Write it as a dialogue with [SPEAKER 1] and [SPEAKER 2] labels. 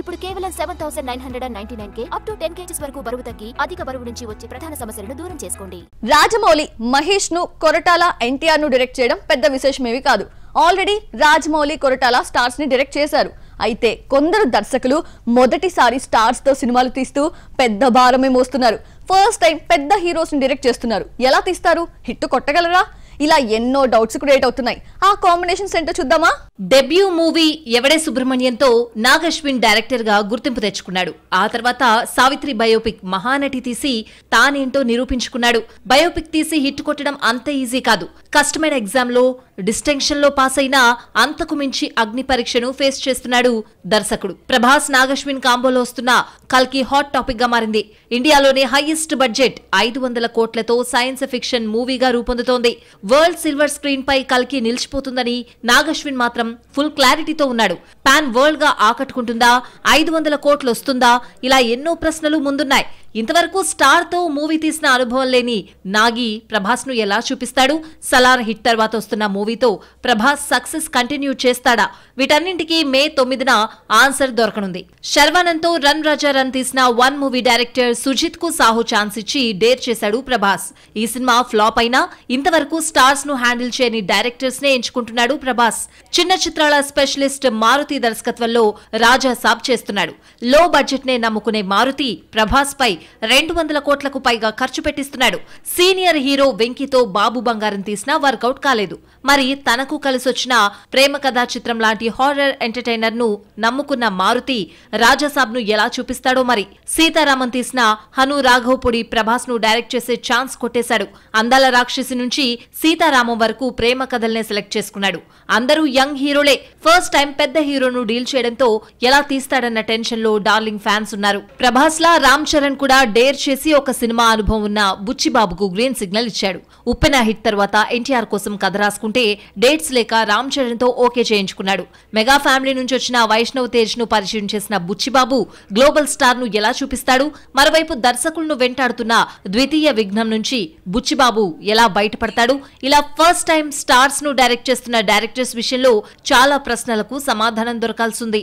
[SPEAKER 1] ఇప్పుడు కేవలం seven thousand nine hundred and ninety nine కే అప్ టు టెన్ కేజీస్ వరకు బరువు తగ్గి అధిక బరువు నుంచి వచ్చే ప్రధాన సమస్యలను దూరం చేసుకోండి
[SPEAKER 2] రాజమౌళి మహేష్ ను కొరటాల ఎన్టీఆర్ ను డైరెక్ట్ చేయడం పెద్ద విశేషమేవి కాదు ఆల్రెడీ రాజమౌళి కొరటాల స్టార్స్ ని డైరెక్ట్ చేశారు అయితే కొందరు దర్శకులు మొదటిసారి స్టార్స్ తో సినిమాలు తీస్తూ పెద్ద భారమే మోస్తున్నారు ఫస్ట్ టైం పెద్ద హీరోస్ ని డైరెక్ట్ చేస్తున్నారు ఎలా తీస్తారు హిట్ కొట్టగలరా ఇలా ఎన్నో డౌట్స్ క్రియేట్ అవుతున్నాయి
[SPEAKER 1] ఆ కాంబినేషన్స్ ఏంటో చూద్దామా డెబ్యూ మూవీ ఎవడే సుబ్రహ్మణ్యంతో నాగ్ అశ్విన్ డైరెక్టర్ గా గుర్తింపు తెచ్చుకున్నాడు ఆ తర్వాత సావిత్రి బయోపిక్ మహానటి తీసి తానేంటో నిరూపించుకున్నాడు బయోపిక్ తీసి హిట్ కొట్టడం అంత ఈజీ కాదు ఎగ్జామ్ లో డిస్టెన్షన్ లో పాస్ అయినా అంతకు మించి అగ్ని పరీక్షను ఫేస్ చేస్తున్నాడు దర్శకుడు ప్రభాస్ నాగశ్విన్ కాంబోలో వస్తున్న కల్కి హాట్ టాపిక్ గా మారింది ఇండియాలోనే హైయెస్ట్ బడ్జెట్ ఐదు వందల కోట్లతో సైన్స్ ఫిక్షన్ మూవీగా రూపొందుతోంది వరల్డ్ సిల్వర్ స్క్రీన్ పై కలికి నిలిచిపోతుందని నాగశ్విన్ మాత్రం ఫుల్ క్లారిటీతో ఉన్నాడు పాన్ వరల్డ్ గా ఆకట్టుకుంటుందా ఐదు వందల కోట్లు వస్తుందా ఇలా ఎన్నో ప్రశ్నలు ముందున్నాయి ఇంతవరకు స్టార్ తో మూవీ తీసిన అనుభవం లేని నాగి ను ఎలా చూపిస్తాడు సలార్ హిట్ తర్వాత వస్తున్న మూవీతో ప్రభాస్ సక్సెస్ కంటిన్యూ చేస్తాడా వీటన్నింటికి మే తొమ్మిదిన ఆన్సర్ దొరకనుంది శర్వానంద్ తో రన్ రాజా రన్ తీసిన వన్ మూవీ డైరెక్టర్ సుజిత్ కు సాహు ఛాన్స్ ఇచ్చి డేర్ చేశాడు ప్రభాస్ ఈ సినిమా ఫ్లాప్ అయినా ఇంతవరకు స్టార్స్ ను హ్యాండిల్ చేయని డైరెక్టర్స్ నే ఎంచుకుంటున్నాడు ప్రభాస్ చిన్న చిత్రాల స్పెషలిస్ట్ మారుతి దర్శకత్వంలో రాజా సాబ్ చేస్తున్నాడు లో బడ్జెట్ నే నమ్ముకునే మారుతి ప్రభాస్ పై రెండు వందల కోట్లకు పైగా ఖర్చు పెట్టిస్తున్నాడు సీనియర్ హీరో వెంకీతో బాబు బంగారం తీసినా వర్కౌట్ కాలేదు మరి తనకు కలిసొచ్చిన ప్రేమ కథా చిత్రం లాంటి హారర్ ఎంటర్టైనర్ ను నమ్ముకున్న మారుతి రాజాసాబ్ ను ఎలా చూపిస్తాడో మరి సీతారామన్ తీసిన హను రాఘవపుడి ప్రభాస్ ను డైరెక్ట్ చేసే ఛాన్స్ కొట్టేశాడు అందాల రాక్షసి నుంచి సీతారామం వరకు ప్రేమ కథల్నే సెలెక్ట్ చేసుకున్నాడు అందరూ యంగ్ హీరోలే ఫస్ట్ టైం పెద్ద హీరోను డీల్ చేయడంతో ఎలా తీస్తాడన్న టెన్షన్ లో డార్లింగ్ ఫ్యాన్స్ ఉన్నారు ప్రభాస్ లా రామ్ చరణ్ కూడా కూడా డేర్ చేసి ఒక సినిమా అనుభవం ఉన్న బుచ్చిబాబుకు గ్రీన్ సిగ్నల్ ఇచ్చాడు ఉప్పెన హిట్ తర్వాత ఎన్టీఆర్ కోసం కథ రాసుకుంటే డేట్స్ లేక రామ్ చరణ్తో ఓకే చేయించుకున్నాడు మెగా ఫ్యామిలీ నుంచి వచ్చిన వైష్ణవ్ తేజ్ ను పరిచయం చేసిన బుచ్చిబాబు గ్లోబల్ స్టార్ ను ఎలా చూపిస్తాడు మరోవైపు దర్శకులను వెంటాడుతున్న ద్వితీయ విఘ్నం నుంచి బుచ్చిబాబు ఎలా బయటపడతాడు ఇలా ఫస్ట్ టైం స్టార్స్ ను డైరెక్ట్ చేస్తున్న డైరెక్టర్స్ విషయంలో చాలా ప్రశ్నలకు సమాధానం దొరకాల్సింది